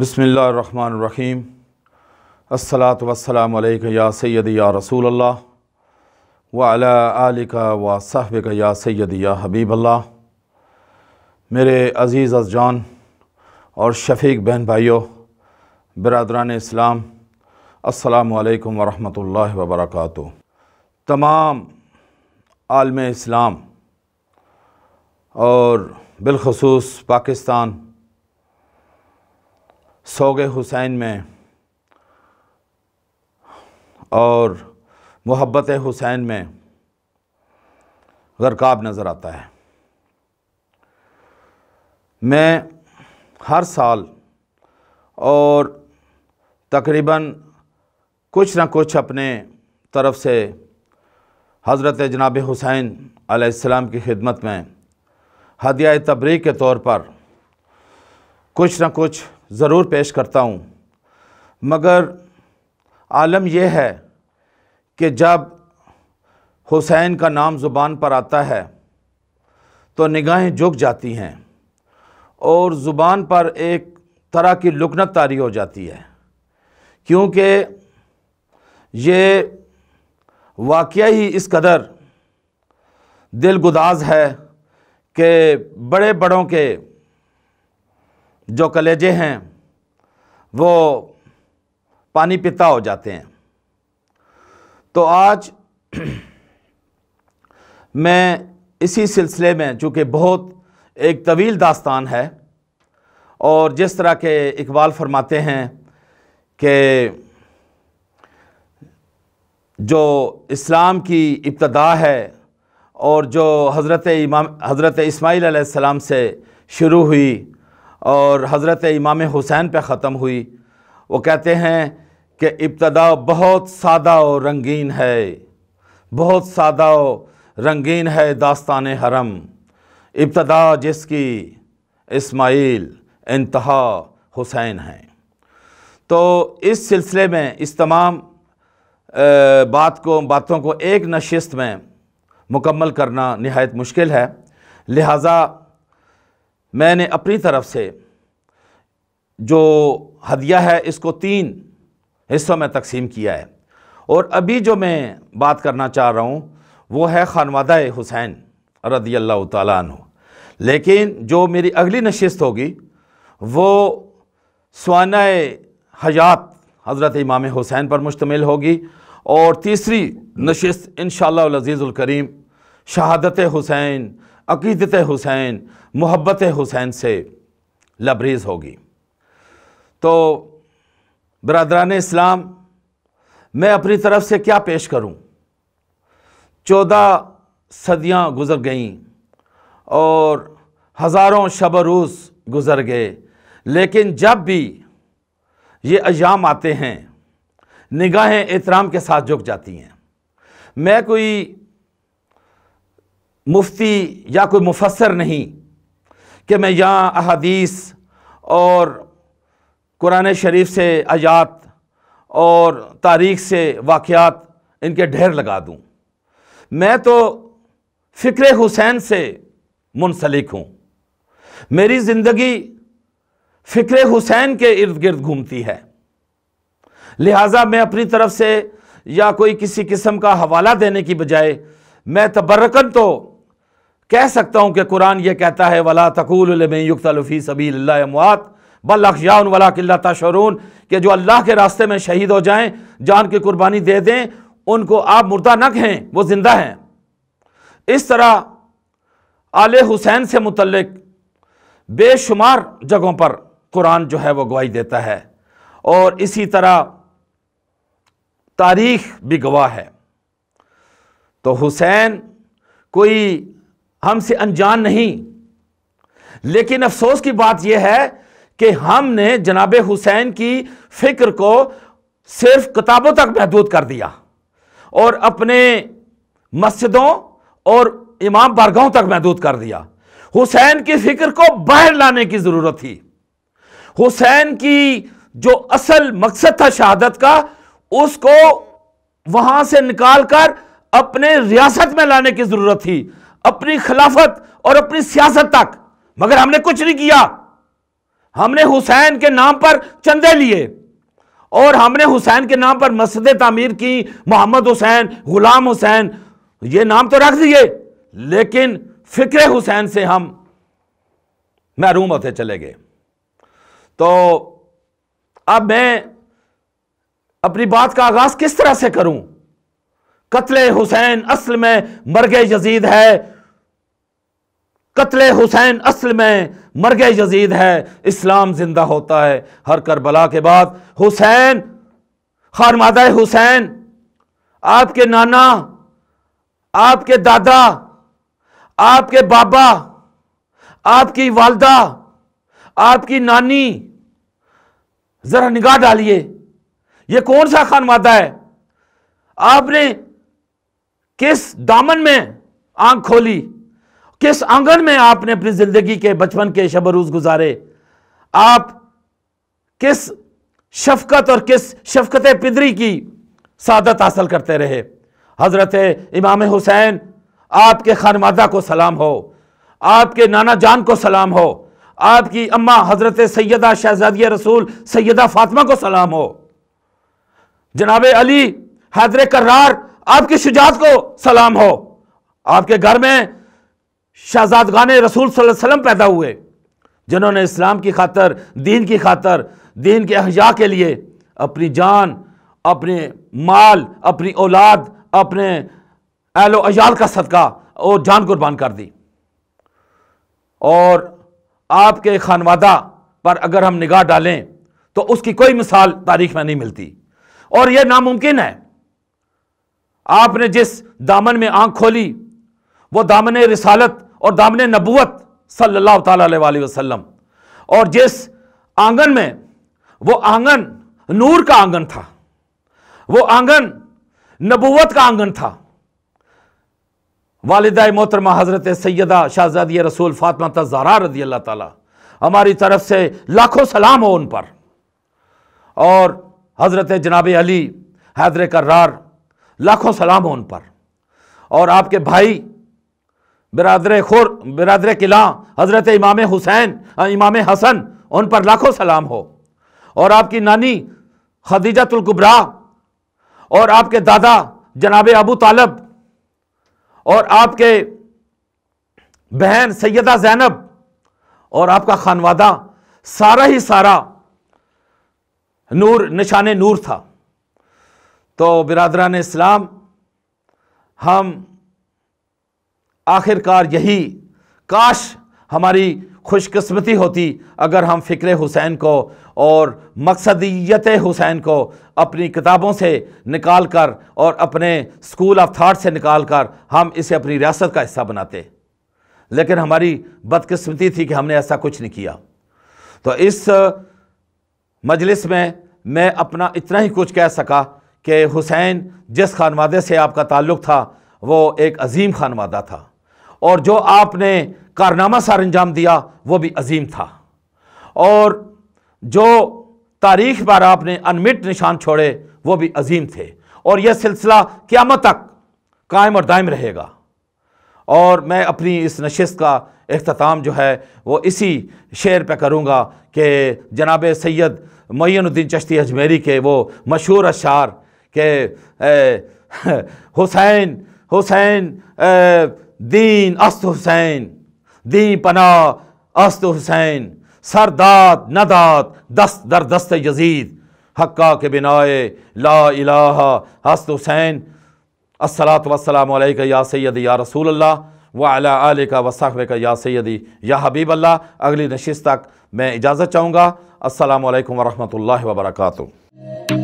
बसमीम अस्सलात वसलाम या सैद या रसूल अल्लाह वाला आलिका व साहब या सैद या हबीब अल्लाह मेरे अज़ीज़ अजान और शफीक बहन भाइयों बरदरान इस्लाम अल्लाम वरहमल वबरक तमाम आलम इस्लाम और बिलखसूस पाकिस्तान सोग हुसैन में और मोहब्बत हुसैन में गरकाब नज़र आता है मैं हर साल और तकरीबन कुछ ना कुछ अपने तरफ से हज़रत जनाब हुसैन आसमाम की खिदमत में हदिया तबरीक के तौर पर कुछ ना कुछ ज़रूर पेश करता हूँ मगर आलम यह है कि जब हुसैन का नाम ज़ुबान पर आता है तो निगाहें झुक जाती हैं और ज़ुबान पर एक तरह की लुकनत तारी हो जाती है क्योंकि ये वाक़ ही इस कदर दिल गुदाज है कि बड़े बड़ों के जो कलेजे हैं वो पानी पिता हो जाते हैं तो आज मैं इसी सिलसिले में चूँकि बहुत एक तवील दास्तान है और जिस तरह के इकबाल फरमाते हैं कि जो इस्लाम की इब्तदा है और जो हज़रत इमाम हज़रत इस्माईल सलाम से शुरू हुई और हज़रत इमाम हुसैन पे ख़त्म हुई वो कहते हैं कि इब्तदा बहुत सादा और रंगीन है बहुत सादा और रंगीन है दास्तान हरम इब्तदा जिसकी इस्माइल इंतहा हुसैन हैं तो इस सिलसिले में इस तमाम बात को बातों को एक नशस्त में मुकम्मल करना नहायत मुश्किल है लिहाजा मैंने अपनी तरफ से जो हदिया है इसको तीन हिस्सों में तकसीम किया है और अभी जो मैं बात करना चाह रहा हूँ वो है खानवादा हुसैन रदी अल्लाह तु लेकिन जो मेरी अगली नशस्त होगी वो सवान हयात हज़रत इमाम हुसैन पर मुश्तमिल होगी और तीसरी नशस्त इन शज़ीज़ुलकरीम शहादत हुसैन अकीदत हुसैन मोहब्बत हुसैन से लबरेज़ होगी तो बरदरान इस्लाम मैं अपनी तरफ से क्या पेश करूं? चौदह सदियां गुज़र गईं और हज़ारों शब रूस गुज़र गए लेकिन जब भी ये अजाम आते हैं निगाहें एहतराम के साथ झुक जाती हैं मैं कोई मुफ्ती या कोई मुफसर नहीं कि मैं यहाँ अहदीस और कुरान शरीफ से आयात और तारीख से वाक़ात इनके ढेर लगा दूँ मैं तो फ़िक्र हुसैन से मुनसलिक हूँ मेरी ज़िंदगी फ़िक्र हुसैन के इर्द गिर्द घूमती है लिहाजा मैं अपनी तरफ से या कोई किसी किस्म का हवाला देने की बजाय मैं तबरकन तो कह सकता हूँ कि कुरान ये कहता है वला तकूलफ़ी सबी अमवात बल अखयान वला किल्ला तशरून के जो अल्लाह के रास्ते में शहीद हो जाएं जान की कुर्बानी दे दें उनको आप मुर्दा न कहें वो ज़िंदा हैं इस तरह आल हुसैन से मुतलक बेशुमार जगहों पर कुरान जो है वो गवाही देता है और इसी तरह तारीख भी गवाह है तो हुसैन कोई हमसे अनजान नहीं लेकिन अफसोस की बात यह है कि हमने जनाब हुसैन की फ़िक्र को सिर्फ किताबों तक महदूद कर दिया और अपने मस्जिदों और इमाम बारगाहों तक महदूद कर दिया हुसैन की फ़िक्र को बाहर लाने की ज़रूरत थी हुसैन की जो असल मकसद था शहादत का उसको वहां से निकाल कर अपने रियासत में लाने की ज़रूरत थी अपनी खिलाफत और अपनी सियासत तक मगर हमने कुछ नहीं किया हमने हुसैन के नाम पर चंदे लिए और हमने हुसैन के नाम पर मस्जिद तामीर की मोहम्मद हुसैन गुलाम हुसैन ये नाम तो रख दिए लेकिन फ़िक्र हुसैन से हम महरूम होते चले गए तो अब मैं अपनी बात का आगाज़ किस तरह से करूं कतले हुसैन असल में मरगे यजीद है कतले हुसैन असल में मर गए यजीद है इस्लाम जिंदा होता है हर करबला के बाद हुसैन खारमादा हुसैन आपके नाना आपके दादा आपके बाबा आपकी वालदा आपकी नानी ज़रा निगाह डालिए ये कौन सा खानवादा है आपने किस दामन में आंख खोली किस आंगन में आपने अपनी ज़िंदगी के बचपन के शबरूज गुजारे आप किस शफकत और किस शफकत पिदरी की सादत हासिल करते रहे हज़रत इमाम हुसैन आपके खानवादा को सलाम हो आपके नाना जान को सलाम हो आपकी अम्मा हज़रत सैदा शहजादिया रसूल सैदा फातिमा को सलाम हो जनाब अली हैदर करार आपकी शुजात को सलाम हो आपके घर में शहजादगान रसूल वसम पैदा हुए जिन्होंने इस्लाम की खातर दीन की खातर दीन के अहजा के लिए अपनी जान अपने माल अपनी औलाद अपने अहलो अजाल का सदका और जान कुर्बान कर दी और आपके खानवादा पर अगर हम निगाह डालें तो उसकी कोई मिसाल तारीख में नहीं मिलती और यह नामुमकिन है आपने जिस दामन में आंख खोली वो दामन रिसालत और दामन नबूत सल्लल्लाहु अलैहि वसल्लम और जिस आंगन में वो आंगन नूर का आंगन था वो आंगन नबूत का आंगन था वालदा मोहतरमा हज़रत सैदा शाहजादी रसूल फातमा तजारा रजी अल्लाह ताली हमारी तरफ से लाखों सलाम हो उन पर और हज़रत जनाब अली हैदर कर्रार लाखों सलाम हो उन पर और आपके भाई बरदर खुर बरदर किला हज़रत इमाम हुसैन इमाम हसन उन पर लाखों सलाम हो और आपकी नानी खदीजतुल्कुबरा और आपके दादा जनाब अबू तालब और आपके बहन सैदा जैनब और आपका खानवादा सारा ही सारा नूर निशान नूर था तो बिरदरान इस्लाम हम आखिरकार यही काश हमारी खुशकस्मती होती अगर हम फ़िक्र हुसैन को और मकसदियत हुसैन को अपनी किताबों से निकाल कर और अपने स्कूल ऑफ थाट से निकाल कर हम इसे अपनी रियासत का हिस्सा बनाते लेकिन हमारी बदकस्मती थी कि हमने ऐसा कुछ नहीं किया तो इस मजलिस में मैं अपना इतना ही कुछ कह सका कि हुसैन जिस खानवादे से आपका ताल्लुक़ था वो एक अजीम खानवादा था और जो आपने कारनामा सर अंजाम दिया वो भी अजीम था और जो तारीख पर आपने अनमिट निशान छोड़े वो भी अजीम थे और यह सिलसिला क़्यामत तक कायम और दायम रहेगा और मैं अपनी इस नशस्त का अख्ताम जो है वो इसी शेर पे करूँगा कि जनाब सैद मैनुद्दीन चश्ती अजमेरी के वो मशहूर अशार के हुसैन हुसैन दीन अस्त हुसैन दीन पना अस्त हुसैन सरदात नदात दस्त दर दस्त यजीद हक्का के बिनाए ला इलाहा हस्त हुसैन असलात वसलाम या सैद या रसूल अल्लाह व अला आल का वसाखब का या सैदी या हबीब अल्लाह अगली नशिस्त तक मैं इजाज़त चाहूँगा असलकम वरहमल वर्का